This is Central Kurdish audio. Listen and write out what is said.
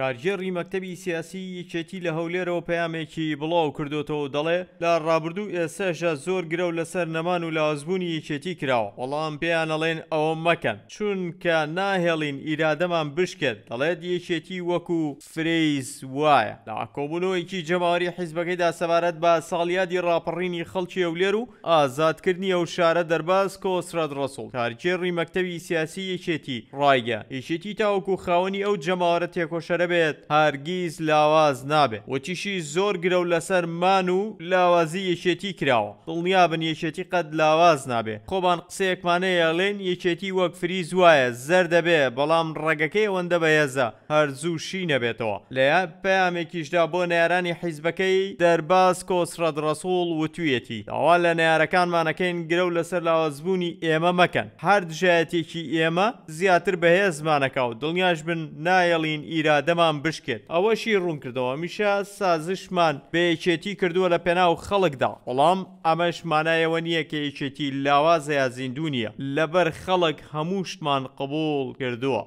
کارژێڕی مەکتەبی سیاسی یەکێتی لە هەولێرەوە پەیامێکی بڵاو کردوتەوە دەڵێ لا ڕابردوو ئێسەشە زۆر گرە و لەسەر نەمان و لازبوونی یەکێتی کراوە وەڵام پێیانەڵێن ئەوە مەکەن چونکە ناهێڵین ئیرادەمان بشکێت دەڵێت یەکێتی وەکو فرەیز وایە لا کۆبوونەوەیکی جەماری حیزبەکەیدا سەبارەت بە ساڵیادی ڕاپەڕینی خەڵکی ئەولێر و ئازادکردنی ئەو شارە دەرباز کۆسرەت ڕسوڵ کارجێڕی مەکتەبی سیاسی یەکێتی ڕایگە یەکێتی تاوەکو خاوەنی ئەو جەمارە تێکۆشەرە بێت هەرگیز لاواز نابێت وەچیشی زۆر گرە و لەسەر مان و لاوازی یەکێتی کراوە دڵنیا بن یەکێتی قەت لاواز نابێت خۆبان قسەیەکمانەیە لێن یەکێتی وەک فریز وایە زەر دەبێ بەڵام ڕێگەکەی ئەوەندە بەهێزە هەر زوو شی نەبێتەوە لە پامێکیشدا بۆ نارانی حیزبەکەی دەرباز کۆسرەد ڕسوڵ وتویەتی ئەوە لە نارەکانمانەکەین گرە و لەسەر لاوازبوونی ئێمە مەکەن هەر دژایەتێکی ئێمە زیاتر بەهێزمانەکە و دڵنیاش بن نایەڵین ئیرادە لێمان بشکێت ئەوەشی ڕوون کردەوە میشە سازشمان بەیەکێتی کردووە لە پێناو خەڵکدا وەڵام ئەمەش مانایەوە نییە کە یەکێتی لاوازە یا زیندونیە لەبەر خەڵک هەموو شتمان قبول کردووە